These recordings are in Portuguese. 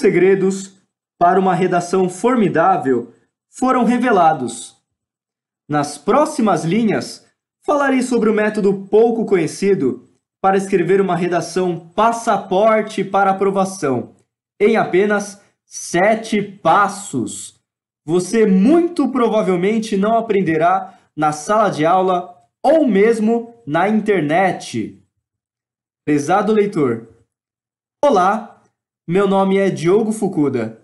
segredos para uma redação formidável foram revelados. Nas próximas linhas, falarei sobre o método pouco conhecido para escrever uma redação passaporte para aprovação em apenas sete passos. Você muito provavelmente não aprenderá na sala de aula ou mesmo na internet. Pesado leitor, olá, meu nome é Diogo Fukuda.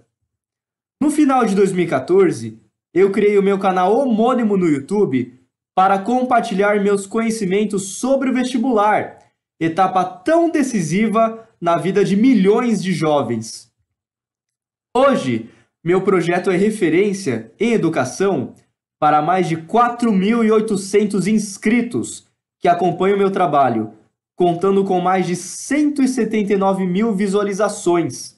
No final de 2014, eu criei o meu canal homônimo no YouTube para compartilhar meus conhecimentos sobre o vestibular, etapa tão decisiva na vida de milhões de jovens. Hoje, meu projeto é referência em educação para mais de 4.800 inscritos que acompanham meu trabalho contando com mais de 179 mil visualizações.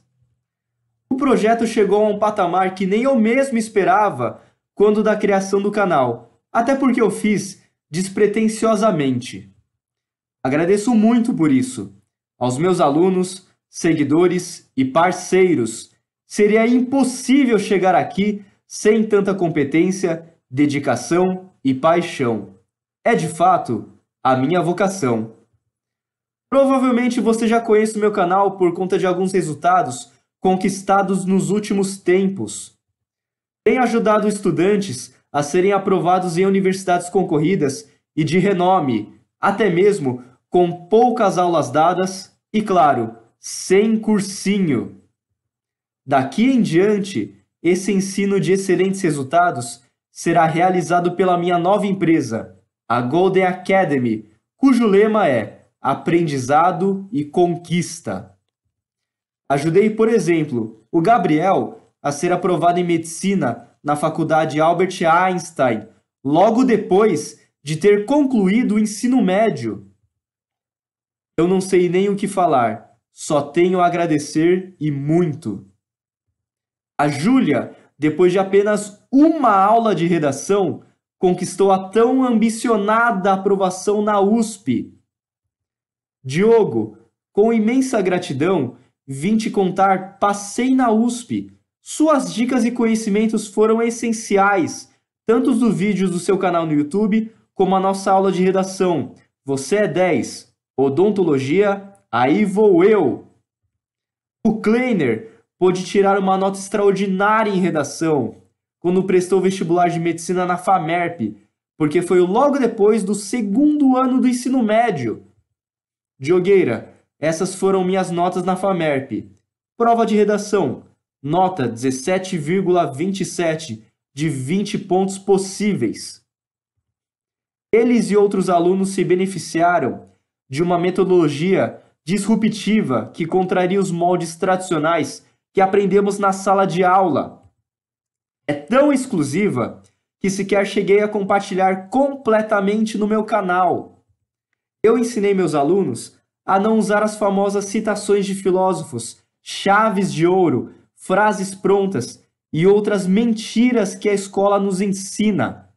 O projeto chegou a um patamar que nem eu mesmo esperava quando da criação do canal, até porque eu fiz despretensiosamente. Agradeço muito por isso. Aos meus alunos, seguidores e parceiros, seria impossível chegar aqui sem tanta competência, dedicação e paixão. É de fato a minha vocação. Provavelmente você já conhece o meu canal por conta de alguns resultados conquistados nos últimos tempos. Tem ajudado estudantes a serem aprovados em universidades concorridas e de renome, até mesmo com poucas aulas dadas e, claro, sem cursinho. Daqui em diante, esse ensino de excelentes resultados será realizado pela minha nova empresa, a Golden Academy, cujo lema é aprendizado e conquista. Ajudei, por exemplo, o Gabriel a ser aprovado em medicina na faculdade Albert Einstein, logo depois de ter concluído o ensino médio. Eu não sei nem o que falar, só tenho a agradecer e muito. A Júlia, depois de apenas uma aula de redação, conquistou a tão ambicionada aprovação na USP Diogo, com imensa gratidão, vim te contar, passei na USP. Suas dicas e conhecimentos foram essenciais, tanto os vídeos do seu canal no YouTube como a nossa aula de redação. Você é 10. Odontologia, aí vou eu. O Kleiner pôde tirar uma nota extraordinária em redação quando prestou vestibular de medicina na FAMERP, porque foi logo depois do segundo ano do ensino médio Diogueira, essas foram minhas notas na FAMERP. Prova de redação, nota 17,27 de 20 pontos possíveis. Eles e outros alunos se beneficiaram de uma metodologia disruptiva que contraria os moldes tradicionais que aprendemos na sala de aula. É tão exclusiva que sequer cheguei a compartilhar completamente no meu canal eu ensinei meus alunos a não usar as famosas citações de filósofos, chaves de ouro, frases prontas e outras mentiras que a escola nos ensina.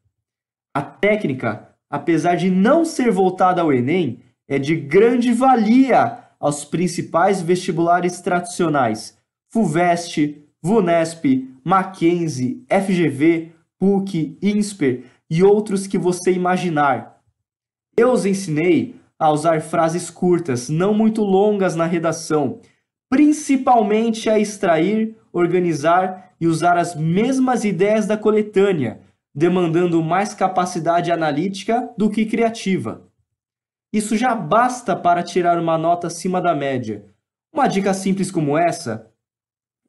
A técnica, apesar de não ser voltada ao Enem, é de grande valia aos principais vestibulares tradicionais: FUVEST, VUNESP, Mackenzie, FGV, PUC, INSPER e outros que você imaginar. Eu os ensinei a usar frases curtas, não muito longas na redação, principalmente a extrair, organizar e usar as mesmas ideias da coletânea, demandando mais capacidade analítica do que criativa. Isso já basta para tirar uma nota acima da média. Uma dica simples como essa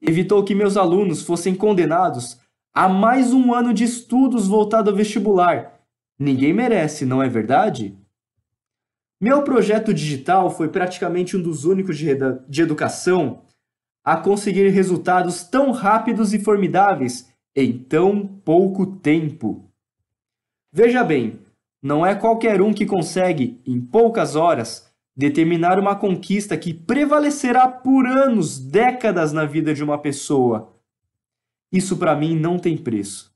evitou que meus alunos fossem condenados a mais um ano de estudos voltado ao vestibular. Ninguém merece, não é verdade? Meu projeto digital foi praticamente um dos únicos de, de educação a conseguir resultados tão rápidos e formidáveis em tão pouco tempo. Veja bem, não é qualquer um que consegue, em poucas horas, determinar uma conquista que prevalecerá por anos, décadas na vida de uma pessoa. Isso para mim não tem preço.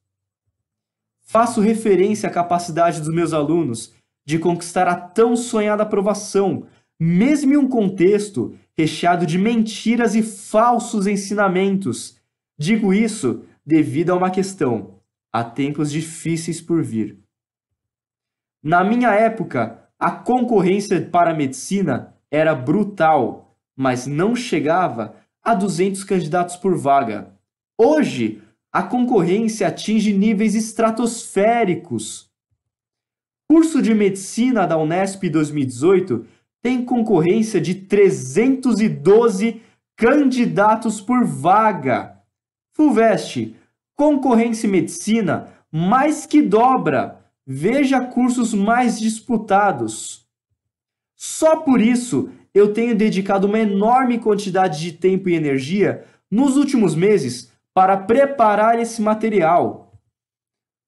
Faço referência à capacidade dos meus alunos de conquistar a tão sonhada aprovação, mesmo em um contexto recheado de mentiras e falsos ensinamentos. Digo isso devido a uma questão: há tempos difíceis por vir. Na minha época, a concorrência para a medicina era brutal, mas não chegava a 200 candidatos por vaga. Hoje, a concorrência atinge níveis estratosféricos. Curso de Medicina da Unesp 2018 tem concorrência de 312 candidatos por vaga. Fulvestre, concorrência em medicina mais que dobra. Veja cursos mais disputados. Só por isso eu tenho dedicado uma enorme quantidade de tempo e energia nos últimos meses para preparar esse material.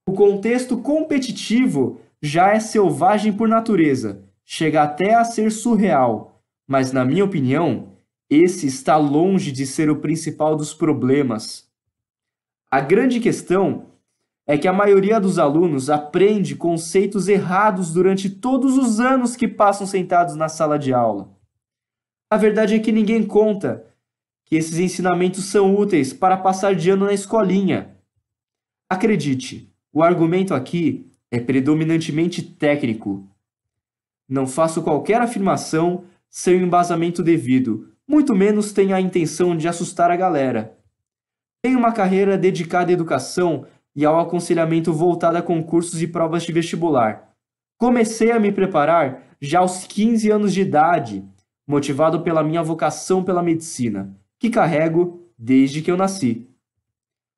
O contexto competitivo já é selvagem por natureza, chega até a ser surreal, mas, na minha opinião, esse está longe de ser o principal dos problemas. A grande questão é que a maioria dos alunos aprende conceitos errados durante todos os anos que passam sentados na sala de aula. A verdade é que ninguém conta que esses ensinamentos são úteis para passar de ano na escolinha. Acredite, o argumento aqui é predominantemente técnico. Não faço qualquer afirmação sem o embasamento devido, muito menos tenho a intenção de assustar a galera. Tenho uma carreira dedicada à educação e ao aconselhamento voltado a concursos e provas de vestibular. Comecei a me preparar já aos 15 anos de idade, motivado pela minha vocação pela medicina, que carrego desde que eu nasci.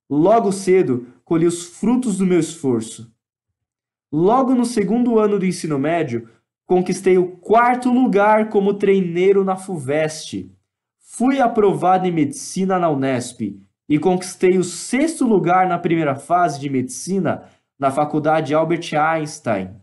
Logo cedo colhi os frutos do meu esforço. Logo no segundo ano do ensino médio, conquistei o quarto lugar como treineiro na FUVEST. Fui aprovado em medicina na Unesp e conquistei o sexto lugar na primeira fase de medicina na Faculdade Albert Einstein.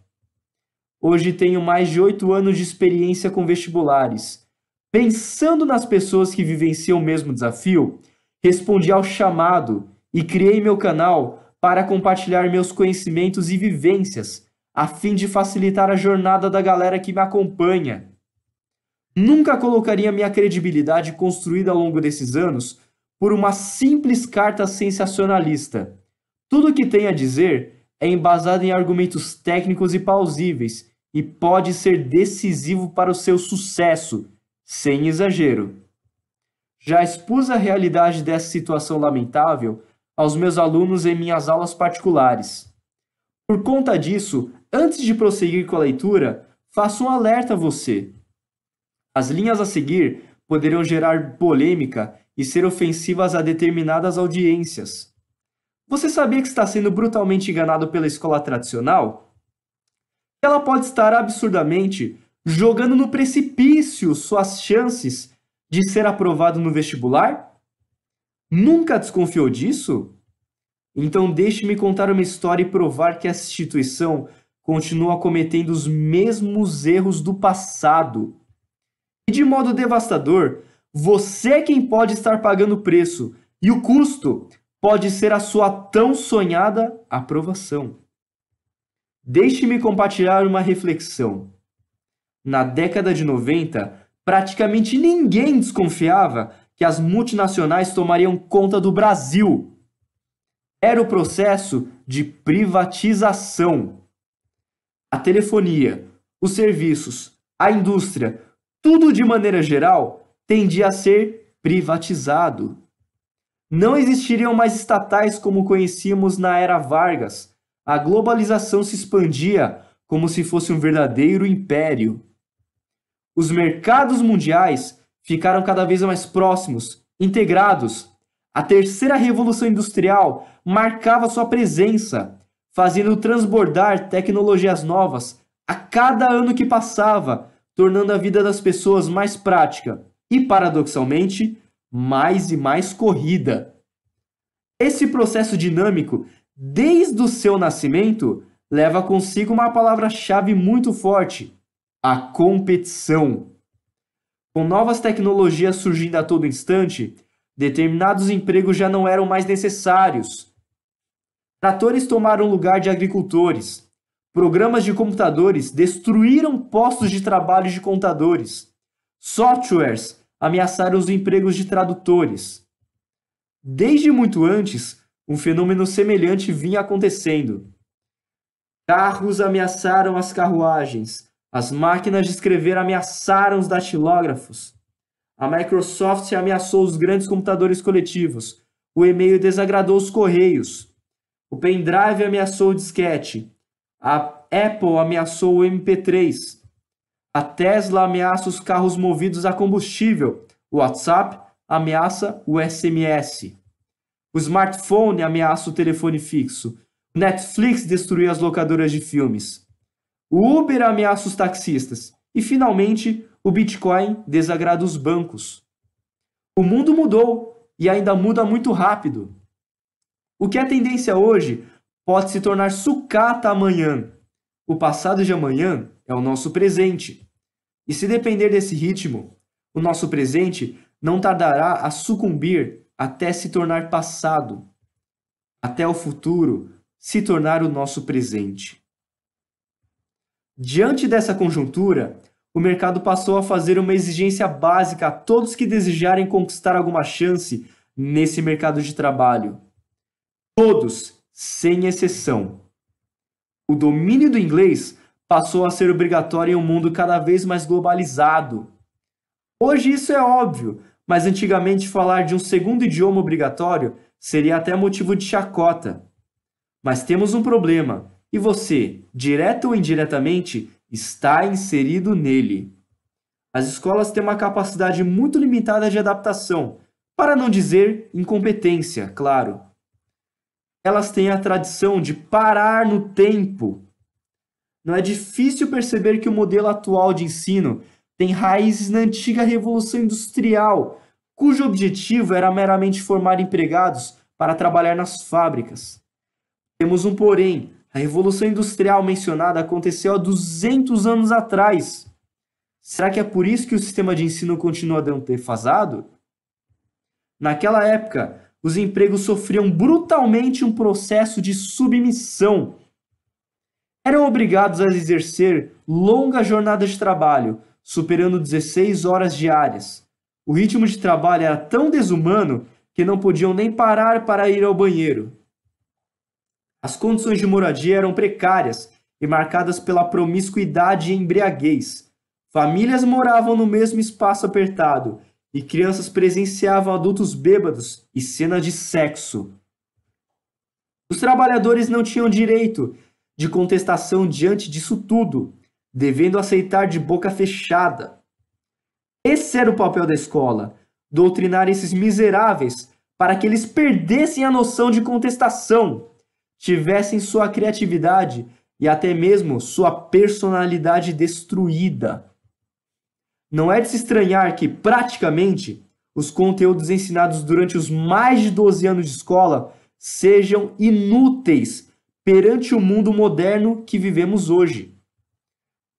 Hoje tenho mais de oito anos de experiência com vestibulares. Pensando nas pessoas que vivenciam o mesmo desafio, respondi ao chamado e criei meu canal para compartilhar meus conhecimentos e vivências, a fim de facilitar a jornada da galera que me acompanha. Nunca colocaria minha credibilidade construída ao longo desses anos por uma simples carta sensacionalista. Tudo o que tem a dizer é embasado em argumentos técnicos e plausíveis e pode ser decisivo para o seu sucesso, sem exagero. Já expus a realidade dessa situação lamentável aos meus alunos em minhas aulas particulares. Por conta disso, antes de prosseguir com a leitura, faço um alerta a você. As linhas a seguir poderão gerar polêmica e ser ofensivas a determinadas audiências. Você sabia que está sendo brutalmente enganado pela escola tradicional? Ela pode estar absurdamente jogando no precipício suas chances de ser aprovado no vestibular? Nunca desconfiou disso? Então deixe-me contar uma história e provar que essa instituição continua cometendo os mesmos erros do passado. E de modo devastador, você é quem pode estar pagando o preço, e o custo pode ser a sua tão sonhada aprovação. Deixe-me compartilhar uma reflexão. Na década de 90, praticamente ninguém desconfiava que as multinacionais tomariam conta do Brasil. Era o processo de privatização. A telefonia, os serviços, a indústria, tudo de maneira geral tendia a ser privatizado. Não existiriam mais estatais como conhecíamos na era Vargas. A globalização se expandia como se fosse um verdadeiro império. Os mercados mundiais ficaram cada vez mais próximos, integrados. A terceira revolução industrial marcava sua presença, fazendo transbordar tecnologias novas a cada ano que passava, tornando a vida das pessoas mais prática e, paradoxalmente, mais e mais corrida. Esse processo dinâmico, desde o seu nascimento, leva consigo uma palavra-chave muito forte: a competição. Com novas tecnologias surgindo a todo instante, determinados empregos já não eram mais necessários. Tratores tomaram lugar de agricultores. Programas de computadores destruíram postos de trabalho de contadores. Softwares ameaçaram os empregos de tradutores. Desde muito antes, um fenômeno semelhante vinha acontecendo. Carros ameaçaram as carruagens as máquinas de escrever ameaçaram os datilógrafos. A Microsoft ameaçou os grandes computadores coletivos. O e-mail desagradou os correios. O pendrive ameaçou o disquete. A Apple ameaçou o MP3. A Tesla ameaça os carros movidos a combustível. O WhatsApp ameaça o SMS. O smartphone ameaça o telefone fixo. Netflix destruiu as locadoras de filmes. O Uber ameaça os taxistas. E finalmente, o Bitcoin desagrada os bancos. O mundo mudou e ainda muda muito rápido. O que é tendência hoje pode se tornar sucata amanhã. O passado de amanhã é o nosso presente. E se depender desse ritmo, o nosso presente não tardará a sucumbir até se tornar passado, até o futuro se tornar o nosso presente. Diante dessa conjuntura, o mercado passou a fazer uma exigência básica a todos que desejarem conquistar alguma chance nesse mercado de trabalho. Todos, sem exceção. O domínio do inglês passou a ser obrigatório em um mundo cada vez mais globalizado. Hoje isso é óbvio, mas antigamente falar de um segundo idioma obrigatório seria até motivo de chacota. Mas temos um problema e você, direto ou indiretamente, está inserido nele. As escolas têm uma capacidade muito limitada de adaptação, para não dizer incompetência, claro. Elas têm a tradição de parar no tempo. Não é difícil perceber que o modelo atual de ensino tem raízes na antiga Revolução Industrial, cujo objetivo era meramente formar empregados para trabalhar nas fábricas. Temos um porém, a Revolução Industrial mencionada aconteceu há 200 anos atrás. Será que é por isso que o sistema de ensino continua defasado? Naquela época, os empregos sofriam brutalmente um processo de submissão. Eram obrigados a exercer longas jornadas de trabalho, superando 16 horas diárias. O ritmo de trabalho era tão desumano que não podiam nem parar para ir ao banheiro. As condições de moradia eram precárias e marcadas pela promiscuidade e embriaguez. Famílias moravam no mesmo espaço apertado e crianças presenciavam adultos bêbados e cenas de sexo. Os trabalhadores não tinham direito de contestação diante disso tudo, devendo aceitar de boca fechada. Esse era o papel da escola: doutrinar esses miseráveis para que eles perdessem a noção de contestação tivessem sua criatividade e até mesmo sua personalidade destruída. Não é de se estranhar que, praticamente, os conteúdos ensinados durante os mais de 12 anos de escola sejam inúteis perante o mundo moderno que vivemos hoje.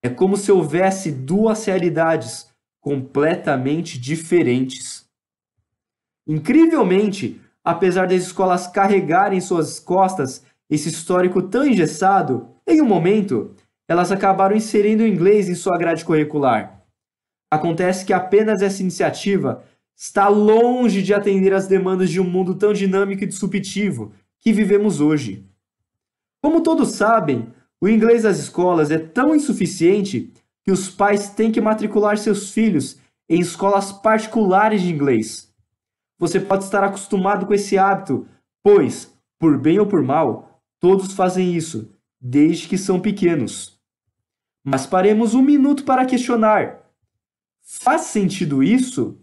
É como se houvesse duas realidades completamente diferentes. Incrivelmente, apesar das escolas carregarem suas costas esse histórico tão engessado, em um momento, elas acabaram inserindo o inglês em sua grade curricular. Acontece que apenas essa iniciativa está longe de atender às demandas de um mundo tão dinâmico e disruptivo que vivemos hoje. Como todos sabem, o inglês das escolas é tão insuficiente que os pais têm que matricular seus filhos em escolas particulares de inglês. Você pode estar acostumado com esse hábito, pois, por bem ou por mal, Todos fazem isso, desde que são pequenos. Mas paremos um minuto para questionar: faz sentido isso?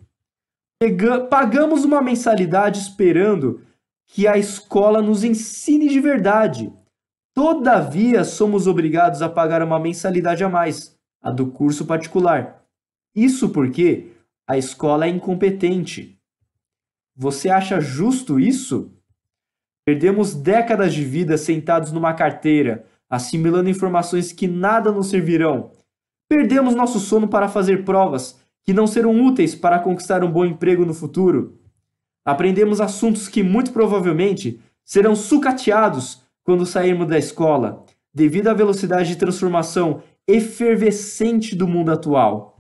Pagamos uma mensalidade esperando que a escola nos ensine de verdade. Todavia, somos obrigados a pagar uma mensalidade a mais, a do curso particular. Isso porque a escola é incompetente. Você acha justo isso? Perdemos décadas de vida sentados numa carteira, assimilando informações que nada nos servirão. Perdemos nosso sono para fazer provas que não serão úteis para conquistar um bom emprego no futuro. Aprendemos assuntos que muito provavelmente serão sucateados quando sairmos da escola, devido à velocidade de transformação efervescente do mundo atual.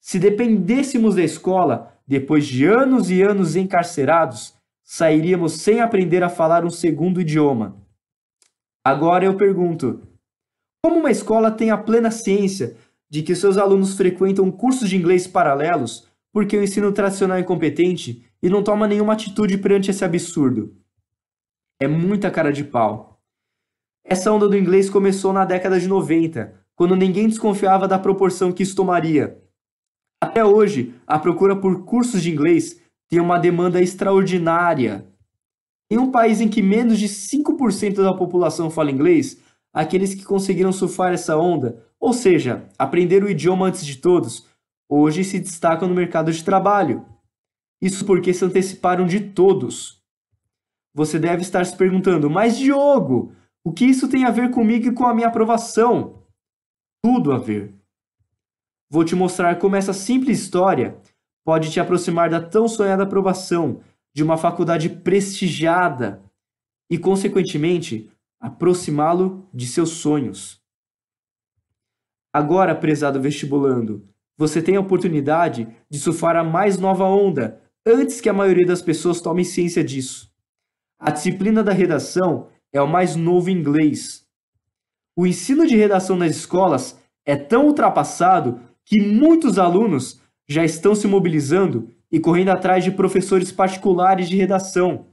Se dependêssemos da escola, depois de anos e anos encarcerados, sairíamos sem aprender a falar um segundo idioma. Agora eu pergunto: como uma escola tem a plena ciência de que seus alunos frequentam cursos de inglês paralelos porque o ensino tradicional é incompetente e não toma nenhuma atitude perante esse absurdo? É muita cara de pau. Essa onda do inglês começou na década de 90, quando ninguém desconfiava da proporção que isso tomaria. Até hoje, a procura por cursos de inglês tinha uma demanda extraordinária. Em um país em que menos de 5% da população fala inglês, aqueles que conseguiram surfar essa onda, ou seja, aprender o idioma antes de todos, hoje se destacam no mercado de trabalho. Isso porque se anteciparam de todos. Você deve estar se perguntando, mas Diogo, o que isso tem a ver comigo e com a minha aprovação? Tudo a ver. Vou te mostrar como essa simples história pode te aproximar da tão sonhada aprovação de uma faculdade prestigiada e, consequentemente, aproximá-lo de seus sonhos. Agora, prezado vestibulando, você tem a oportunidade de surfar a mais nova onda antes que a maioria das pessoas tome ciência disso. A disciplina da redação é o mais novo inglês. O ensino de redação nas escolas é tão ultrapassado que muitos alunos já estão se mobilizando e correndo atrás de professores particulares de redação.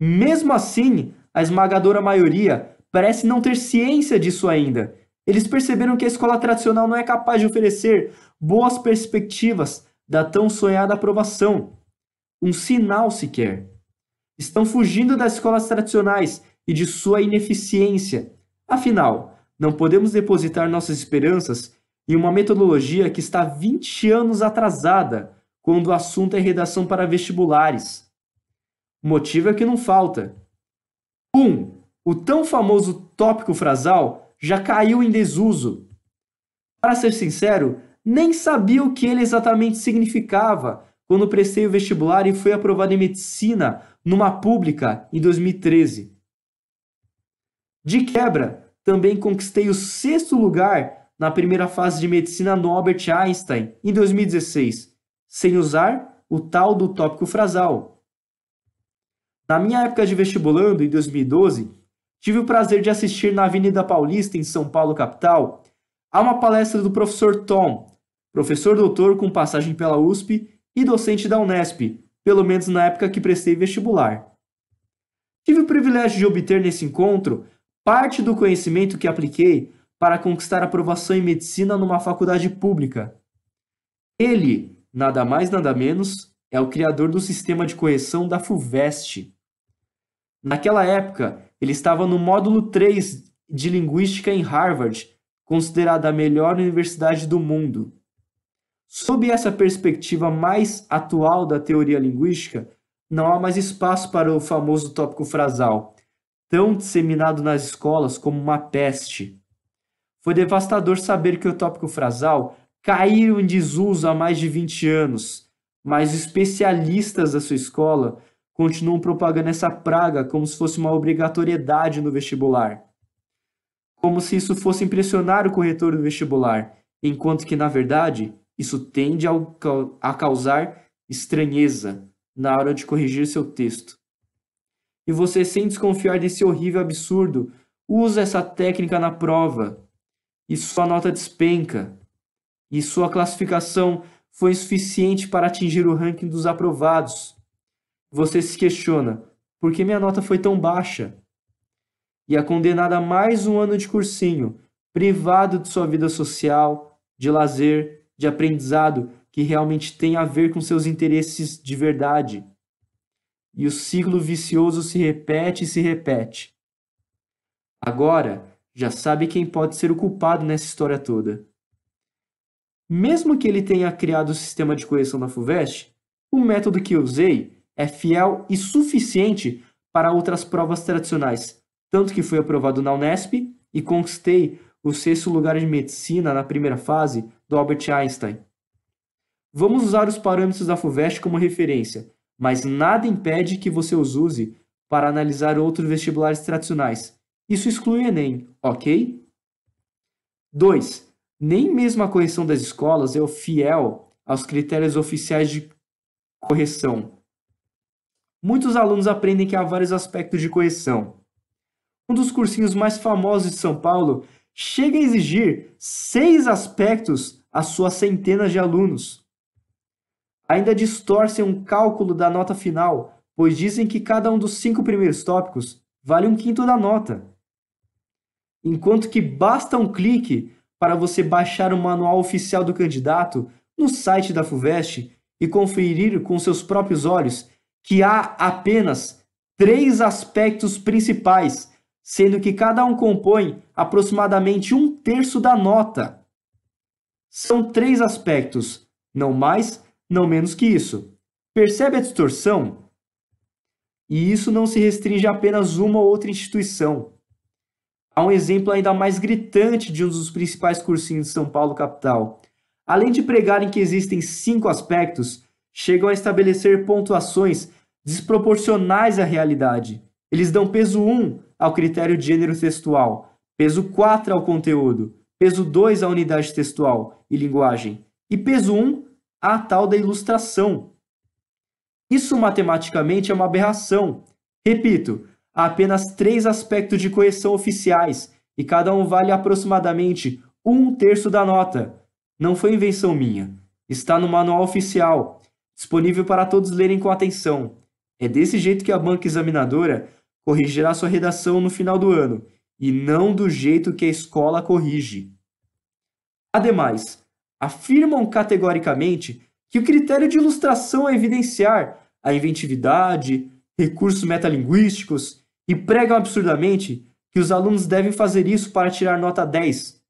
Mesmo assim, a esmagadora maioria parece não ter ciência disso ainda. Eles perceberam que a escola tradicional não é capaz de oferecer boas perspectivas da tão sonhada aprovação. Um sinal sequer. Estão fugindo das escolas tradicionais e de sua ineficiência. Afinal, não podemos depositar nossas esperanças e uma metodologia que está 20 anos atrasada quando o assunto é redação para vestibulares. O motivo é que não falta. 1. Um, o tão famoso tópico frasal já caiu em desuso. Para ser sincero, nem sabia o que ele exatamente significava quando prestei o vestibular e fui aprovado em medicina numa pública em 2013. De quebra, também conquistei o sexto lugar na primeira fase de medicina no Albert Einstein, em 2016, sem usar o tal do tópico frasal. Na minha época de vestibulando, em 2012, tive o prazer de assistir na Avenida Paulista, em São Paulo, capital, a uma palestra do professor Tom, professor doutor com passagem pela USP e docente da Unesp, pelo menos na época que prestei vestibular. Tive o privilégio de obter nesse encontro parte do conhecimento que apliquei para conquistar aprovação em medicina numa faculdade pública. Ele, nada mais nada menos, é o criador do sistema de correção da FUVEST. Naquela época, ele estava no módulo 3 de Linguística em Harvard, considerada a melhor universidade do mundo. Sob essa perspectiva mais atual da teoria linguística, não há mais espaço para o famoso tópico frasal, tão disseminado nas escolas como uma peste. Foi devastador saber que o tópico frasal caiu em desuso há mais de 20 anos, mas especialistas da sua escola continuam propagando essa praga como se fosse uma obrigatoriedade no vestibular. Como se isso fosse impressionar o corretor do vestibular, enquanto que, na verdade, isso tende a causar estranheza na hora de corrigir seu texto. E você, sem desconfiar desse horrível absurdo, usa essa técnica na prova e sua nota despenca, e sua classificação foi insuficiente para atingir o ranking dos aprovados. Você se questiona: por que minha nota foi tão baixa? E é condenada a mais um ano de cursinho, privado de sua vida social, de lazer, de aprendizado que realmente tem a ver com seus interesses de verdade. E o ciclo vicioso se repete e se repete. Agora, já sabe quem pode ser o culpado nessa história toda. Mesmo que ele tenha criado o sistema de correção da FUVEST, o método que usei é fiel e suficiente para outras provas tradicionais, tanto que fui aprovado na Unesp e conquistei o sexto lugar de medicina na primeira fase do Albert Einstein. Vamos usar os parâmetros da FUVEST como referência, mas nada impede que você os use para analisar outros vestibulares tradicionais, isso exclui o Enem, ok? 2. Nem mesmo a correção das escolas é o fiel aos critérios oficiais de correção. Muitos alunos aprendem que há vários aspectos de correção. Um dos cursinhos mais famosos de São Paulo chega a exigir seis aspectos às suas centenas de alunos. Ainda distorcem um cálculo da nota final, pois dizem que cada um dos cinco primeiros tópicos vale um quinto da nota enquanto que basta um clique para você baixar o manual oficial do candidato no site da FUVEST e conferir com seus próprios olhos que há apenas três aspectos principais, sendo que cada um compõe aproximadamente um terço da nota. São três aspectos, não mais, não menos que isso. Percebe a distorção? E isso não se restringe a apenas uma ou outra instituição. Há um exemplo ainda mais gritante de um dos principais cursinhos de São Paulo capital. Além de pregarem que existem cinco aspectos, chegam a estabelecer pontuações desproporcionais à realidade. Eles dão peso 1 ao critério de gênero textual, peso 4 ao conteúdo, peso 2 à unidade textual e linguagem, e peso 1 à tal da ilustração. Isso matematicamente é uma aberração. Repito, Há apenas três aspectos de correção oficiais e cada um vale aproximadamente um terço da nota. Não foi invenção minha. Está no manual oficial, disponível para todos lerem com atenção. É desse jeito que a banca examinadora corrigirá sua redação no final do ano, e não do jeito que a escola corrige. Ademais, afirmam categoricamente que o critério de ilustração é evidenciar a inventividade, recursos metalinguísticos e pregam absurdamente que os alunos devem fazer isso para tirar nota 10.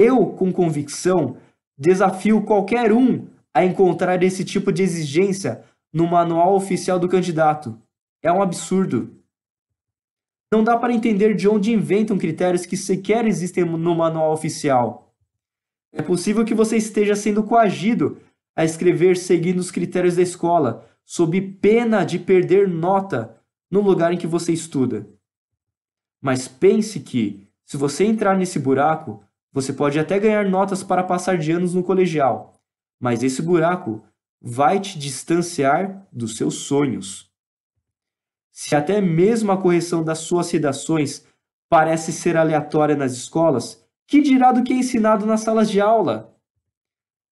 Eu, com convicção, desafio qualquer um a encontrar esse tipo de exigência no manual oficial do candidato. É um absurdo. Não dá para entender de onde inventam critérios que sequer existem no manual oficial. É possível que você esteja sendo coagido a escrever seguindo os critérios da escola, sob pena de perder nota no lugar em que você estuda. Mas pense que, se você entrar nesse buraco, você pode até ganhar notas para passar de anos no colegial, mas esse buraco vai te distanciar dos seus sonhos. Se até mesmo a correção das suas redações parece ser aleatória nas escolas, que dirá do que é ensinado nas salas de aula?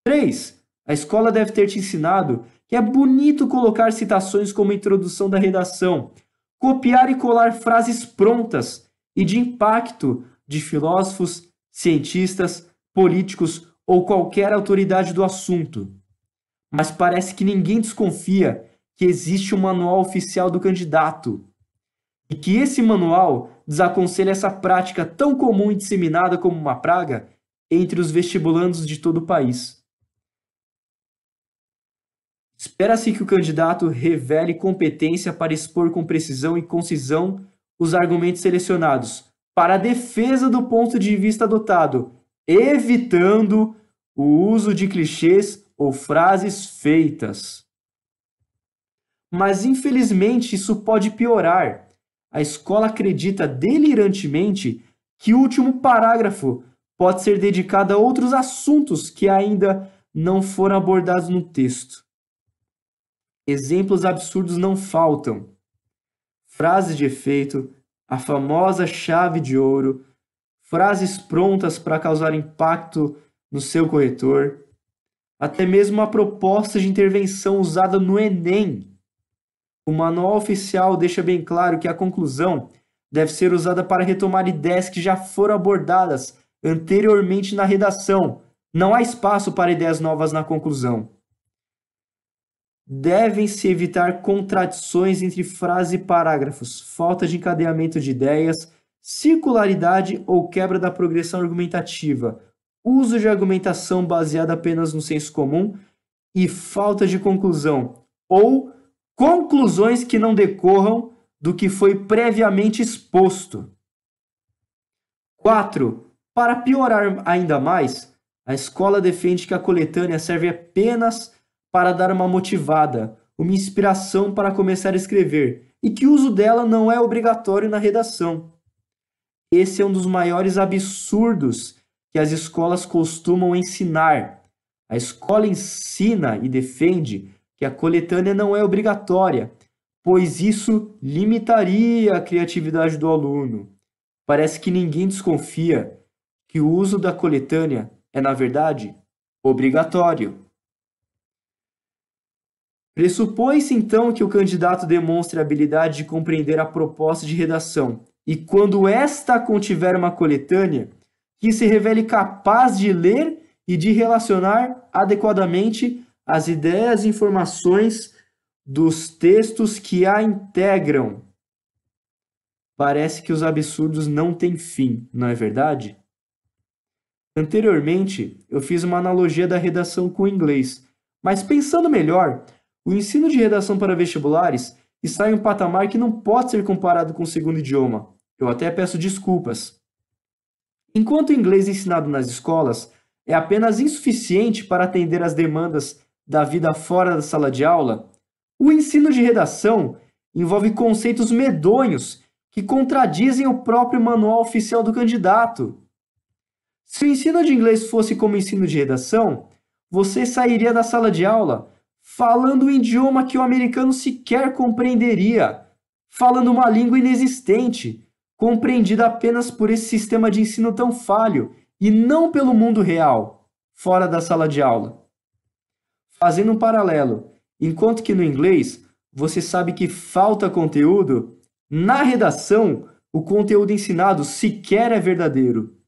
3. A escola deve ter te ensinado que é bonito colocar citações como introdução da redação, copiar e colar frases prontas e de impacto de filósofos, cientistas, políticos ou qualquer autoridade do assunto. Mas parece que ninguém desconfia que existe um manual oficial do candidato e que esse manual desaconselha essa prática tão comum e disseminada como uma praga entre os vestibulandos de todo o país. Espera-se que o candidato revele competência para expor com precisão e concisão os argumentos selecionados para a defesa do ponto de vista adotado, evitando o uso de clichês ou frases feitas. Mas infelizmente isso pode piorar. A escola acredita delirantemente que o último parágrafo pode ser dedicado a outros assuntos que ainda não foram abordados no texto. Exemplos absurdos não faltam. Frases de efeito, a famosa chave de ouro, frases prontas para causar impacto no seu corretor, até mesmo uma proposta de intervenção usada no Enem. O manual oficial deixa bem claro que a conclusão deve ser usada para retomar ideias que já foram abordadas anteriormente na redação. Não há espaço para ideias novas na conclusão devem-se evitar contradições entre frase e parágrafos, falta de encadeamento de ideias, circularidade ou quebra da progressão argumentativa, uso de argumentação baseada apenas no senso comum e falta de conclusão, ou conclusões que não decorram do que foi previamente exposto. 4. Para piorar ainda mais, a escola defende que a coletânea serve apenas para dar uma motivada, uma inspiração para começar a escrever e que o uso dela não é obrigatório na redação. Esse é um dos maiores absurdos que as escolas costumam ensinar. A escola ensina e defende que a coletânea não é obrigatória, pois isso limitaria a criatividade do aluno. Parece que ninguém desconfia que o uso da coletânea é, na verdade, obrigatório. Pressupõe-se então que o candidato demonstre a habilidade de compreender a proposta de redação e, quando esta contiver uma coletânea, que se revele capaz de ler e de relacionar adequadamente as ideias e informações dos textos que a integram. Parece que os absurdos não têm fim, não é verdade? Anteriormente, eu fiz uma analogia da redação com o inglês, mas pensando melhor, o ensino de redação para vestibulares está em um patamar que não pode ser comparado com o segundo idioma. Eu até peço desculpas. Enquanto o inglês ensinado nas escolas é apenas insuficiente para atender às demandas da vida fora da sala de aula, o ensino de redação envolve conceitos medonhos que contradizem o próprio manual oficial do candidato. Se o ensino de inglês fosse como ensino de redação, você sairia da sala de aula falando um idioma que o americano sequer compreenderia, falando uma língua inexistente, compreendida apenas por esse sistema de ensino tão falho e não pelo mundo real, fora da sala de aula. Fazendo um paralelo, enquanto que no inglês você sabe que falta conteúdo, na redação o conteúdo ensinado sequer é verdadeiro.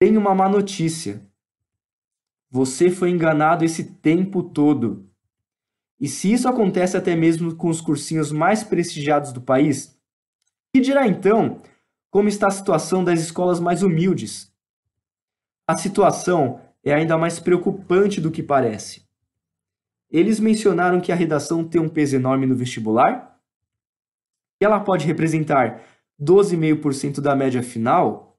Tem uma má notícia você foi enganado esse tempo todo. E se isso acontece até mesmo com os cursinhos mais prestigiados do país, que dirá então como está a situação das escolas mais humildes? A situação é ainda mais preocupante do que parece. Eles mencionaram que a redação tem um peso enorme no vestibular? Que ela pode representar 12,5% da média final?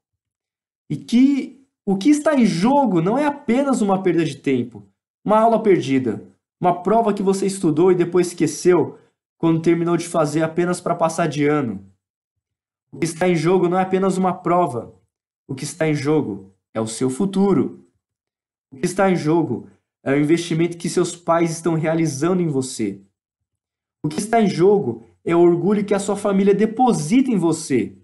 E que o que está em jogo não é apenas uma perda de tempo, uma aula perdida, uma prova que você estudou e depois esqueceu quando terminou de fazer apenas para passar de ano. O que está em jogo não é apenas uma prova. O que está em jogo é o seu futuro. O que está em jogo é o investimento que seus pais estão realizando em você. O que está em jogo é o orgulho que a sua família deposita em você.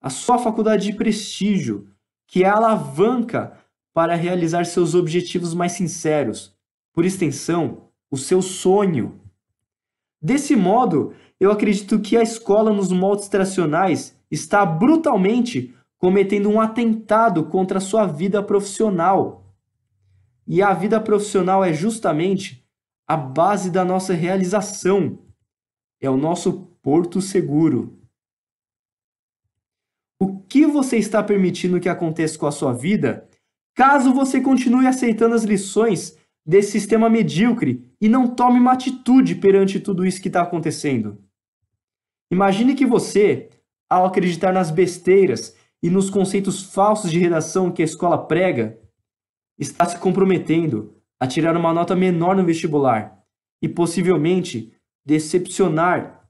A sua faculdade de prestígio, que é a alavanca para realizar seus objetivos mais sinceros, por extensão, o seu sonho. Desse modo, eu acredito que a escola nos moldes tradicionais está brutalmente cometendo um atentado contra a sua vida profissional. E a vida profissional é justamente a base da nossa realização, é o nosso porto seguro o que você está permitindo que aconteça com a sua vida caso você continue aceitando as lições desse sistema medíocre e não tome uma atitude perante tudo isso que está acontecendo. Imagine que você, ao acreditar nas besteiras e nos conceitos falsos de redação que a escola prega, está se comprometendo a tirar uma nota menor no vestibular e possivelmente decepcionar.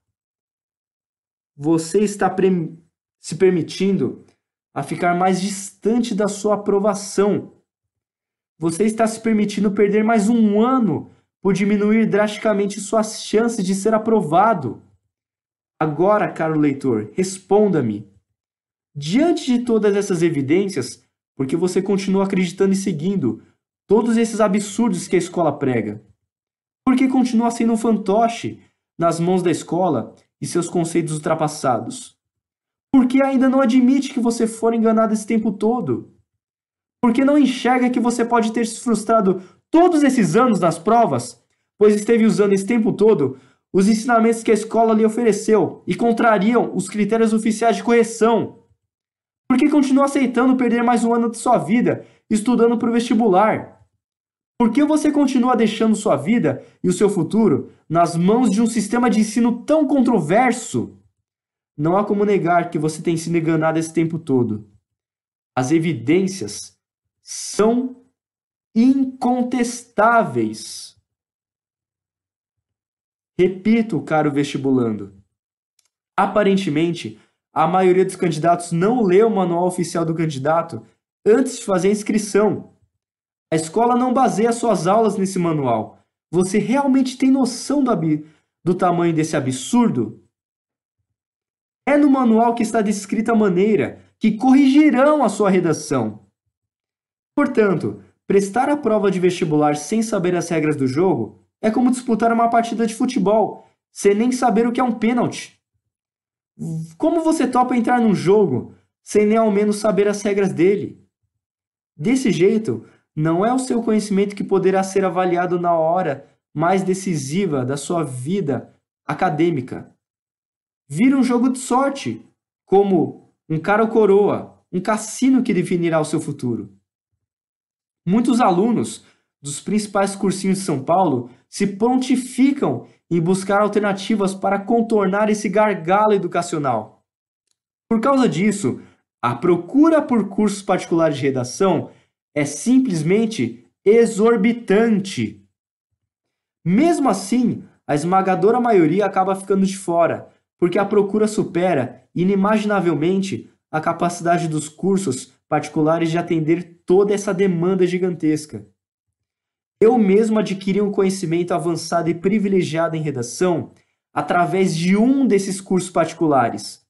Você está pre se permitindo a ficar mais distante da sua aprovação. Você está se permitindo perder mais um ano por diminuir drasticamente suas chances de ser aprovado. Agora, caro leitor, responda-me. Diante de todas essas evidências, porque você continua acreditando e seguindo todos esses absurdos que a escola prega? Porque continua sendo um fantoche nas mãos da escola e seus conceitos ultrapassados? Porque ainda não admite que você for enganado esse tempo todo. Porque não enxerga que você pode ter se frustrado todos esses anos nas provas, pois esteve usando esse tempo todo os ensinamentos que a escola lhe ofereceu e contrariam os critérios oficiais de correção. Por que continua aceitando perder mais um ano de sua vida estudando para o vestibular? Por que você continua deixando sua vida e o seu futuro nas mãos de um sistema de ensino tão controverso? Não há como negar que você tem sido enganado esse tempo todo. As evidências são incontestáveis. Repito, caro vestibulando. Aparentemente, a maioria dos candidatos não lê o manual oficial do candidato antes de fazer a inscrição. A escola não baseia suas aulas nesse manual. Você realmente tem noção do, do tamanho desse absurdo? É no manual que está descrita a maneira que corrigirão a sua redação. Portanto, prestar a prova de vestibular sem saber as regras do jogo é como disputar uma partida de futebol sem nem saber o que é um pênalti. Como você topa entrar num jogo sem nem ao menos saber as regras dele? Desse jeito, não é o seu conhecimento que poderá ser avaliado na hora mais decisiva da sua vida acadêmica vira um jogo de sorte, como um cara ou coroa, um cassino que definirá o seu futuro. Muitos alunos dos principais cursinhos de São Paulo se pontificam em buscar alternativas para contornar esse gargalo educacional. Por causa disso, a procura por cursos particulares de redação é simplesmente exorbitante. Mesmo assim, a esmagadora maioria acaba ficando de fora porque a procura supera inimaginavelmente a capacidade dos cursos particulares de atender toda essa demanda gigantesca. Eu mesmo adquiri um conhecimento avançado e privilegiado em redação através de um desses cursos particulares.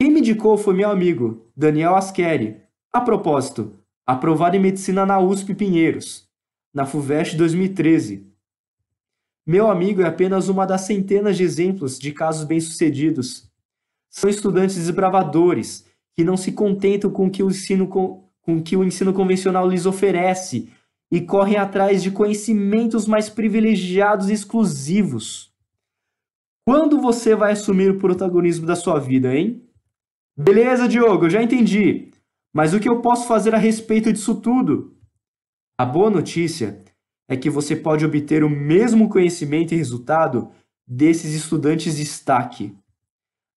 Quem me indicou foi meu amigo, Daniel Asqueri. A propósito, aprovado em medicina na USP Pinheiros, na FUVEST 2013, meu amigo é apenas uma das centenas de exemplos de casos bem-sucedidos. São estudantes desbravadores, que não se contentam com que o ensino com, com que o ensino convencional lhes oferece e correm atrás de conhecimentos mais privilegiados e exclusivos. Quando você vai assumir o protagonismo da sua vida, hein? Beleza, Diogo, eu já entendi. Mas o que eu posso fazer a respeito disso tudo? A boa notícia é que você pode obter o mesmo conhecimento e resultado desses estudantes destaque.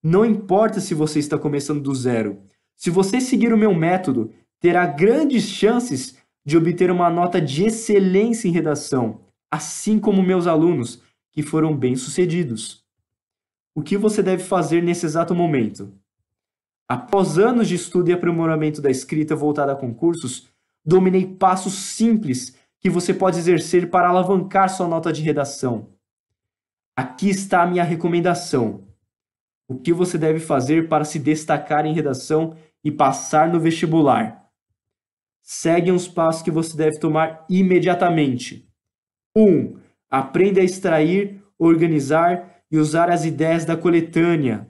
Não importa se você está começando do zero. Se você seguir o meu método, terá grandes chances de obter uma nota de excelência em redação, assim como meus alunos, que foram bem-sucedidos. O que você deve fazer nesse exato momento? Após anos de estudo e aprimoramento da escrita voltada a concursos, dominei passos simples que você pode exercer para alavancar sua nota de redação. Aqui está a minha recomendação. O que você deve fazer para se destacar em redação e passar no vestibular? Seguem os passos que você deve tomar imediatamente. 1. Um, aprenda a extrair, organizar e usar as ideias da coletânea.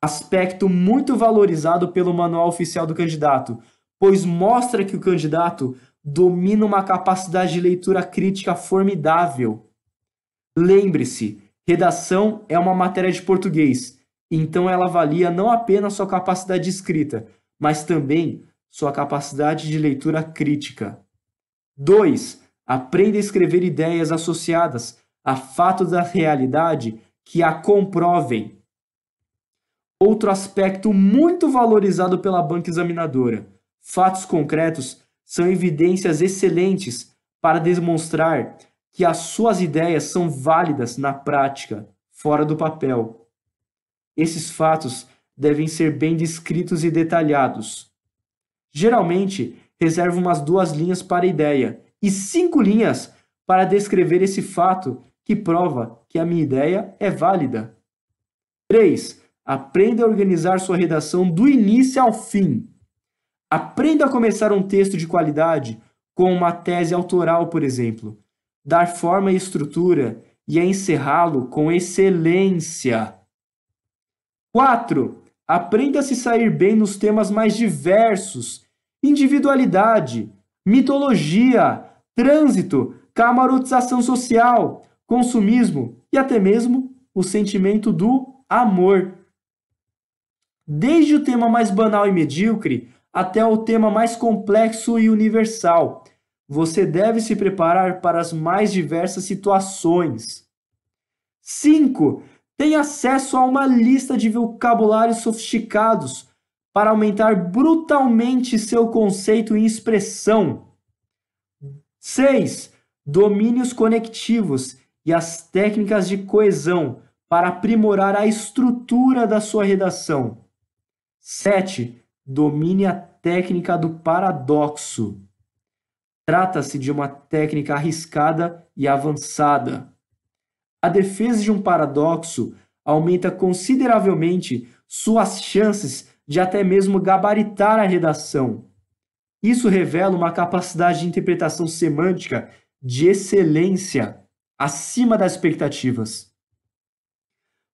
Aspecto muito valorizado pelo Manual Oficial do Candidato, pois mostra que o candidato domina uma capacidade de leitura crítica formidável. Lembre-se, redação é uma matéria de português, então ela avalia não apenas sua capacidade de escrita, mas também sua capacidade de leitura crítica. 2. Aprenda a escrever ideias associadas a fatos da realidade que a comprovem. Outro aspecto muito valorizado pela banca examinadora: fatos concretos são evidências excelentes para demonstrar que as suas ideias são válidas na prática, fora do papel. Esses fatos devem ser bem descritos e detalhados. Geralmente, reservo umas duas linhas para a ideia e cinco linhas para descrever esse fato que prova que a minha ideia é válida. 3. Aprenda a organizar sua redação do início ao fim. Aprenda a começar um texto de qualidade com uma tese autoral, por exemplo, dar forma e estrutura e a encerrá-lo com excelência. 4. Aprenda a se sair bem nos temas mais diversos: individualidade, mitologia, trânsito, camarotização social, consumismo e até mesmo o sentimento do amor. Desde o tema mais banal e medíocre até o tema mais complexo e universal. Você deve se preparar para as mais diversas situações. 5. Tem acesso a uma lista de vocabulários sofisticados para aumentar brutalmente seu conceito e expressão. 6. Domínios conectivos e as técnicas de coesão para aprimorar a estrutura da sua redação. 7 domine a técnica do paradoxo. Trata-se de uma técnica arriscada e avançada. A defesa de um paradoxo aumenta consideravelmente suas chances de até mesmo gabaritar a redação. Isso revela uma capacidade de interpretação semântica de excelência, acima das expectativas.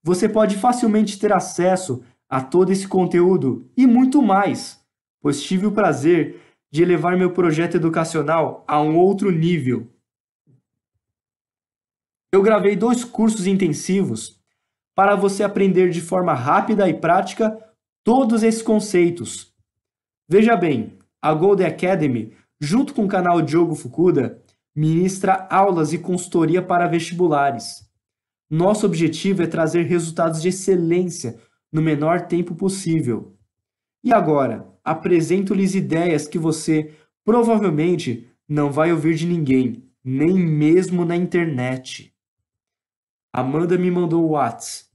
Você pode facilmente ter acesso a todo esse conteúdo e muito mais, pois tive o prazer de elevar meu projeto educacional a um outro nível. Eu gravei dois cursos intensivos para você aprender de forma rápida e prática todos esses conceitos. Veja bem, a Golden Academy, junto com o canal Diogo Fukuda, ministra aulas e consultoria para vestibulares. Nosso objetivo é trazer resultados de excelência no menor tempo possível. E agora, apresento-lhes ideias que você provavelmente não vai ouvir de ninguém, nem mesmo na internet. Amanda me mandou o Whats.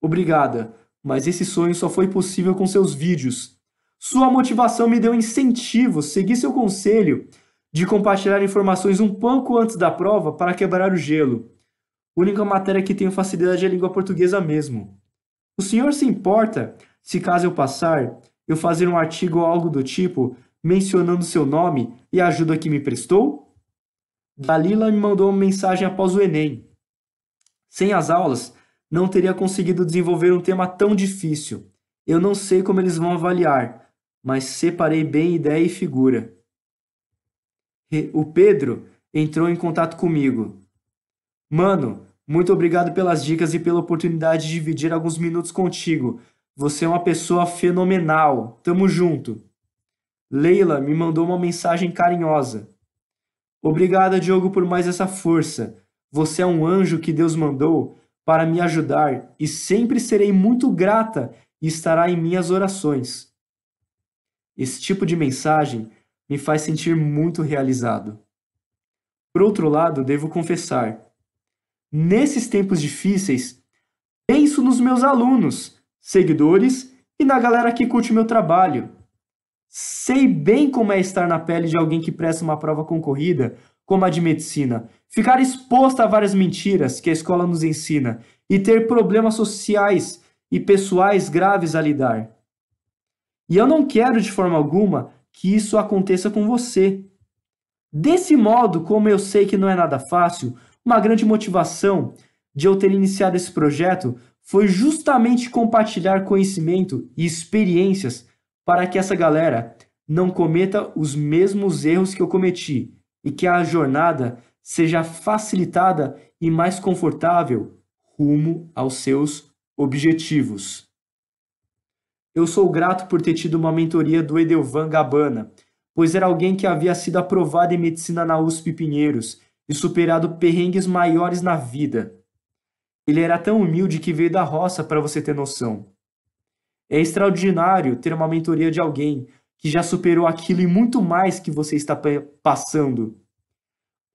Obrigada, mas esse sonho só foi possível com seus vídeos. Sua motivação me deu incentivo, segui seu conselho de compartilhar informações um pouco antes da prova para quebrar o gelo. Única matéria que tenho facilidade é a língua portuguesa mesmo. O senhor se importa se, caso eu passar, eu fazer um artigo ou algo do tipo mencionando seu nome e a ajuda que me prestou? Dalila me mandou uma mensagem após o Enem. Sem as aulas, não teria conseguido desenvolver um tema tão difícil. Eu não sei como eles vão avaliar, mas separei bem ideia e figura. O Pedro entrou em contato comigo. Mano, muito obrigado pelas dicas e pela oportunidade de dividir alguns minutos contigo. Você é uma pessoa fenomenal. Tamo junto. Leila me mandou uma mensagem carinhosa. Obrigada, Diogo, por mais essa força. Você é um anjo que Deus mandou para me ajudar e sempre serei muito grata e estará em minhas orações. Esse tipo de mensagem me faz sentir muito realizado. Por outro lado, devo confessar, nesses tempos difíceis, penso nos meus alunos, seguidores e na galera que curte meu trabalho. Sei bem como é estar na pele de alguém que presta uma prova concorrida, como a de medicina, ficar exposto a várias mentiras que a escola nos ensina e ter problemas sociais e pessoais graves a lidar. E eu não quero de forma alguma que isso aconteça com você. Desse modo, como eu sei que não é nada fácil, uma grande motivação de eu ter iniciado esse projeto foi justamente compartilhar conhecimento e experiências para que essa galera não cometa os mesmos erros que eu cometi e que a jornada seja facilitada e mais confortável rumo aos seus objetivos. Eu sou grato por ter tido uma mentoria do Edelvan Gabana, pois era alguém que havia sido aprovado em medicina na USP Pinheiros e superado perrengues maiores na vida. Ele era tão humilde que veio da roça para você ter noção. É extraordinário ter uma mentoria de alguém que já superou aquilo e muito mais que você está passando.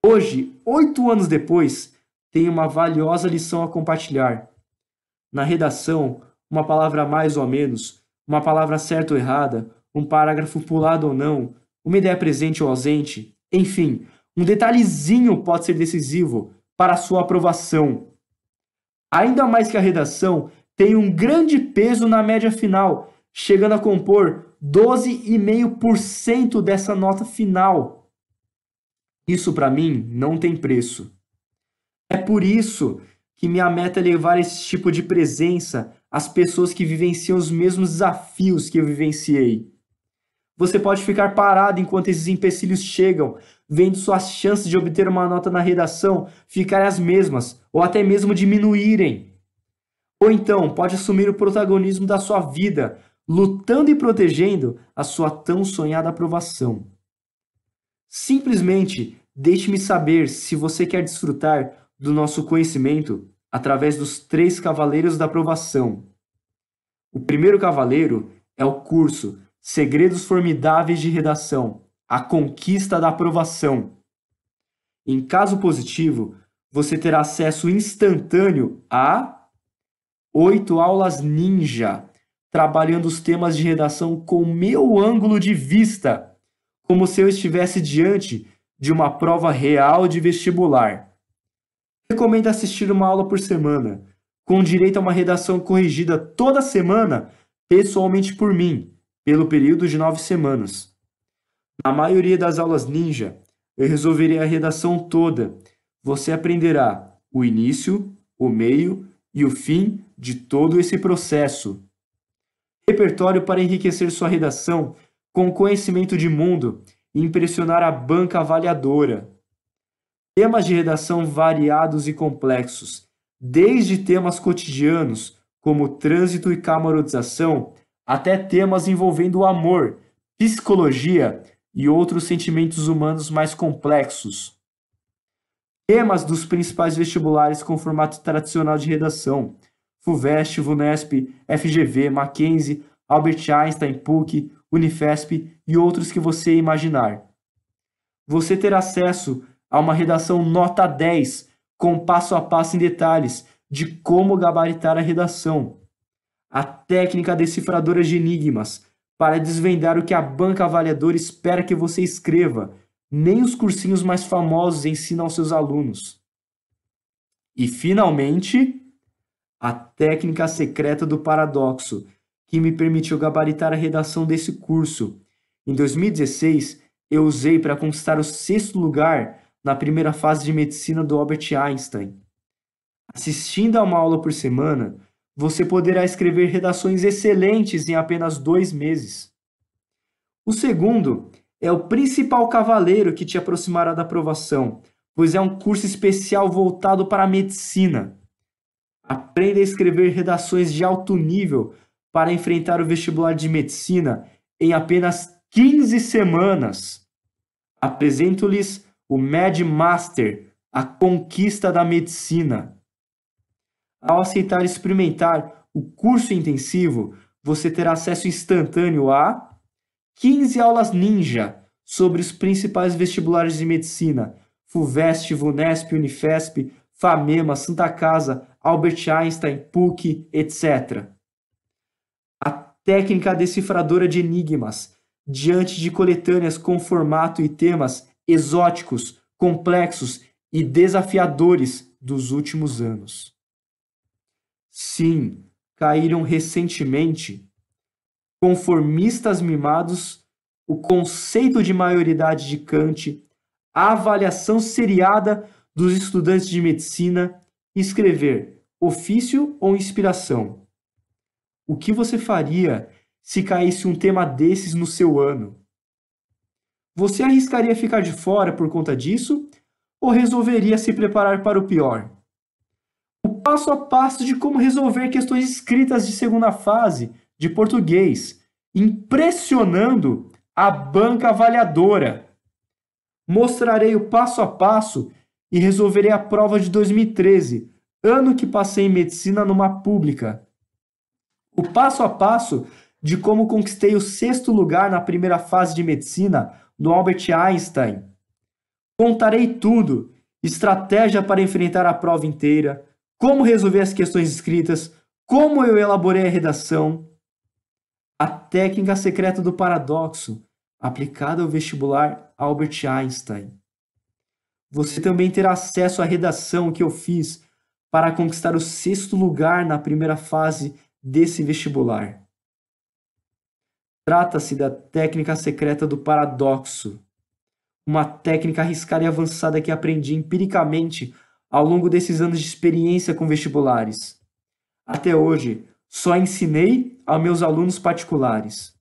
Hoje, oito anos depois, tem uma valiosa lição a compartilhar. Na redação, uma palavra mais ou menos, uma palavra certa ou errada, um parágrafo pulado ou não, uma ideia presente ou ausente, enfim, um detalhezinho pode ser decisivo para a sua aprovação. Ainda mais que a redação tem um grande peso na média final, chegando a compor 12,5% dessa nota final. Isso para mim não tem preço. É por isso que minha meta é levar esse tipo de presença às pessoas que vivenciam os mesmos desafios que eu vivenciei. Você pode ficar parado enquanto esses empecilhos chegam, vendo suas chances de obter uma nota na redação ficarem as mesmas ou até mesmo diminuírem. Ou então pode assumir o protagonismo da sua vida, lutando e protegendo a sua tão sonhada aprovação. Simplesmente deixe-me saber se você quer desfrutar do nosso conhecimento através dos três cavaleiros da aprovação. O primeiro cavaleiro é o curso Segredos Formidáveis de Redação, a conquista da aprovação. Em caso positivo, você terá acesso instantâneo a oito aulas ninja, trabalhando os temas de redação com meu ângulo de vista, como se eu estivesse diante de uma prova real de vestibular. Recomendo assistir uma aula por semana, com direito a uma redação corrigida toda semana, pessoalmente por mim, pelo período de nove semanas. Na maioria das aulas ninja, eu resolverei a redação toda. Você aprenderá o início, o meio e o fim de todo esse processo. Repertório para enriquecer sua redação com conhecimento de mundo e impressionar a banca avaliadora. Temas de redação variados e complexos, desde temas cotidianos, como trânsito e camarotização, até temas envolvendo o amor, psicologia, e outros sentimentos humanos mais complexos. Temas dos principais vestibulares com formato tradicional de redação: FUVEST, VUNESP, FGV, Mackenzie, Albert Einstein, PUC, Unifesp e outros que você imaginar. Você terá acesso a uma redação nota 10, com passo a passo em detalhes de como gabaritar a redação, a técnica decifradora de enigmas, para desvendar o que a banca avaliadora espera que você escreva. Nem os cursinhos mais famosos ensinam aos seus alunos. E, finalmente, a técnica secreta do paradoxo, que me permitiu gabaritar a redação desse curso. Em 2016, eu usei para conquistar o sexto lugar na primeira fase de medicina do Albert Einstein. Assistindo a uma aula por semana, você poderá escrever redações excelentes em apenas dois meses. O segundo é o principal cavaleiro que te aproximará da aprovação, pois é um curso especial voltado para a medicina. Aprenda a escrever redações de alto nível para enfrentar o vestibular de medicina em apenas 15 semanas. Apresento-lhes o Mad Master, a conquista da medicina. Ao aceitar experimentar o curso intensivo, você terá acesso instantâneo a 15 aulas ninja sobre os principais vestibulares de medicina: FUVEST, VUNESP, Unifesp, FAMEMA, Santa Casa, Albert Einstein, PUC, etc. A técnica decifradora de enigmas, diante de coletâneas com formato e temas exóticos, complexos e desafiadores dos últimos anos. Sim, caíram recentemente. Conformistas mimados, o conceito de maioridade de Kant, a avaliação seriada dos estudantes de medicina, escrever ofício ou inspiração. O que você faria se caísse um tema desses no seu ano? Você arriscaria ficar de fora por conta disso ou resolveria se preparar para o pior? passo a passo de como resolver questões escritas de segunda fase de português, impressionando a banca avaliadora. Mostrarei o passo a passo e resolverei a prova de 2013, ano que passei em medicina numa pública. O passo a passo de como conquistei o sexto lugar na primeira fase de medicina do Albert Einstein. Contarei tudo: estratégia para enfrentar a prova inteira, como resolver as questões escritas, como eu elaborei a redação. A técnica secreta do paradoxo, aplicada ao vestibular Albert Einstein. Você também terá acesso à redação que eu fiz para conquistar o sexto lugar na primeira fase desse vestibular. Trata-se da técnica secreta do paradoxo, uma técnica arriscada e avançada que aprendi empiricamente ao longo desses anos de experiência com vestibulares. Até hoje, só ensinei a meus alunos particulares.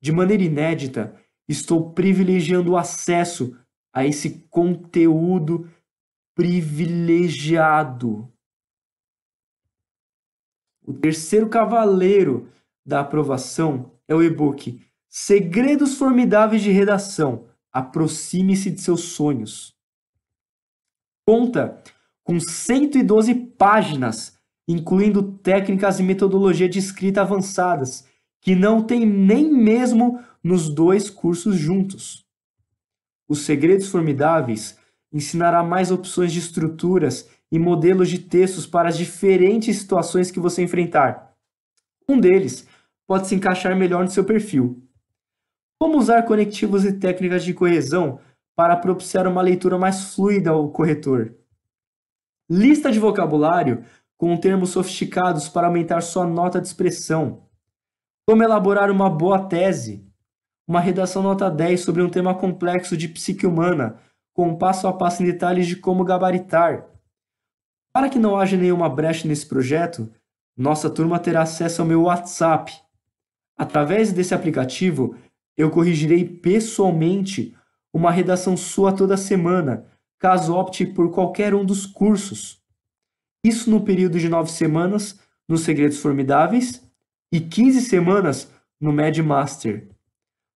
De maneira inédita, estou privilegiando o acesso a esse conteúdo privilegiado. O terceiro cavaleiro da aprovação é o e-book Segredos Formidáveis de Redação. Aproxime-se de seus sonhos conta com 112 páginas, incluindo técnicas e metodologia de escrita avançadas, que não tem nem mesmo nos dois cursos juntos. Os Segredos Formidáveis ensinará mais opções de estruturas e modelos de textos para as diferentes situações que você enfrentar. Um deles pode se encaixar melhor no seu perfil. Como usar conectivos e técnicas de coesão para propiciar uma leitura mais fluida ao corretor. Lista de vocabulário com termos sofisticados para aumentar sua nota de expressão. Como elaborar uma boa tese. Uma redação nota 10 sobre um tema complexo de psique humana, com passo a passo em detalhes de como gabaritar. Para que não haja nenhuma brecha nesse projeto, nossa turma terá acesso ao meu WhatsApp. Através desse aplicativo, eu corrigirei pessoalmente uma redação sua toda semana, caso opte por qualquer um dos cursos. Isso no período de nove semanas nos Segredos Formidáveis e 15 semanas no Mad Master.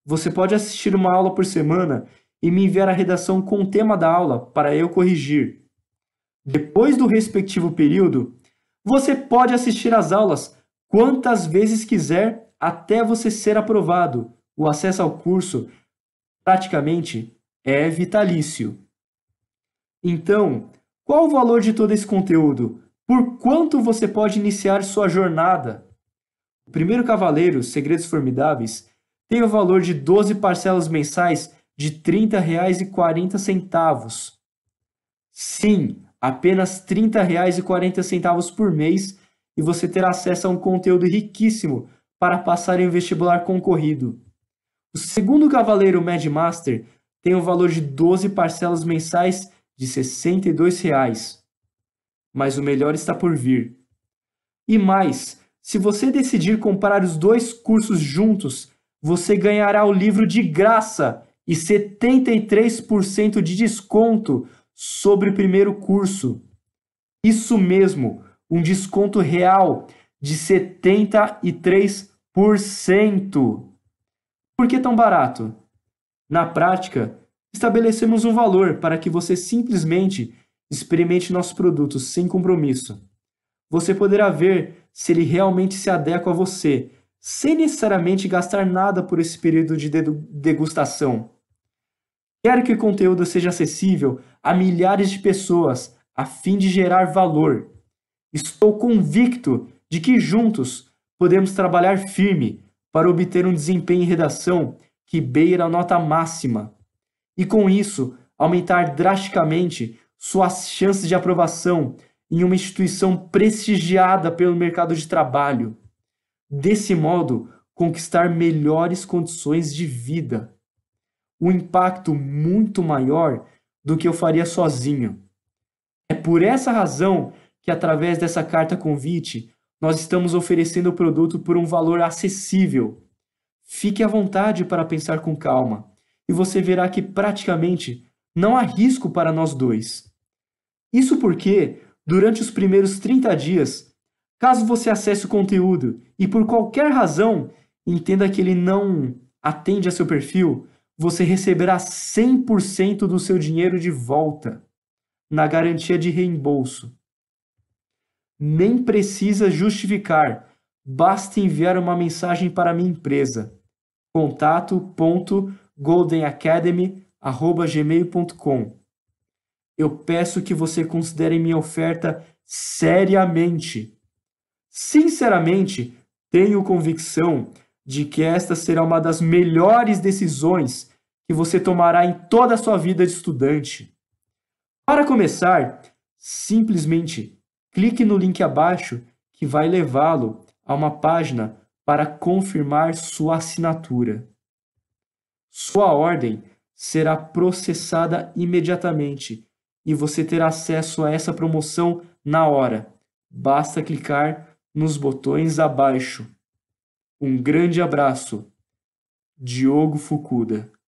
Você pode assistir uma aula por semana e me enviar a redação com o tema da aula para eu corrigir. Depois do respectivo período, você pode assistir às aulas quantas vezes quiser até você ser aprovado. O acesso ao curso praticamente é vitalício. Então, qual o valor de todo esse conteúdo? Por quanto você pode iniciar sua jornada? O primeiro cavaleiro, Segredos Formidáveis, tem o valor de 12 parcelas mensais de R$ 30,40. Sim, apenas R$ 30,40 por mês e você terá acesso a um conteúdo riquíssimo para passar em um vestibular concorrido. O segundo cavaleiro Mad Master tem o um valor de 12 parcelas mensais de R$ 62,00. Mas o melhor está por vir. E mais, se você decidir comprar os dois cursos juntos, você ganhará o livro de graça e 73% de desconto sobre o primeiro curso. Isso mesmo, um desconto real de 73%. Por que tão barato? Na prática, estabelecemos um valor para que você simplesmente experimente nossos produtos sem compromisso. Você poderá ver se ele realmente se adequa a você, sem necessariamente gastar nada por esse período de degustação. Quero que o conteúdo seja acessível a milhares de pessoas a fim de gerar valor. Estou convicto de que juntos podemos trabalhar firme para obter um desempenho em redação que beira a nota máxima, e com isso aumentar drasticamente suas chances de aprovação em uma instituição prestigiada pelo mercado de trabalho. Desse modo, conquistar melhores condições de vida. Um impacto muito maior do que eu faria sozinho. É por essa razão que, através dessa carta convite, nós estamos oferecendo o produto por um valor acessível. Fique à vontade para pensar com calma e você verá que praticamente não há risco para nós dois. Isso porque, durante os primeiros 30 dias, caso você acesse o conteúdo e por qualquer razão entenda que ele não atende a seu perfil, você receberá 100% do seu dinheiro de volta, na garantia de reembolso nem precisa justificar, basta enviar uma mensagem para minha empresa. contato.goldenacademy@gmail.com. Eu peço que você considere minha oferta seriamente. Sinceramente, tenho convicção de que esta será uma das melhores decisões que você tomará em toda a sua vida de estudante. Para começar, simplesmente Clique no link abaixo que vai levá-lo a uma página para confirmar sua assinatura. Sua ordem será processada imediatamente e você terá acesso a essa promoção na hora. Basta clicar nos botões abaixo. Um grande abraço. Diogo Fukuda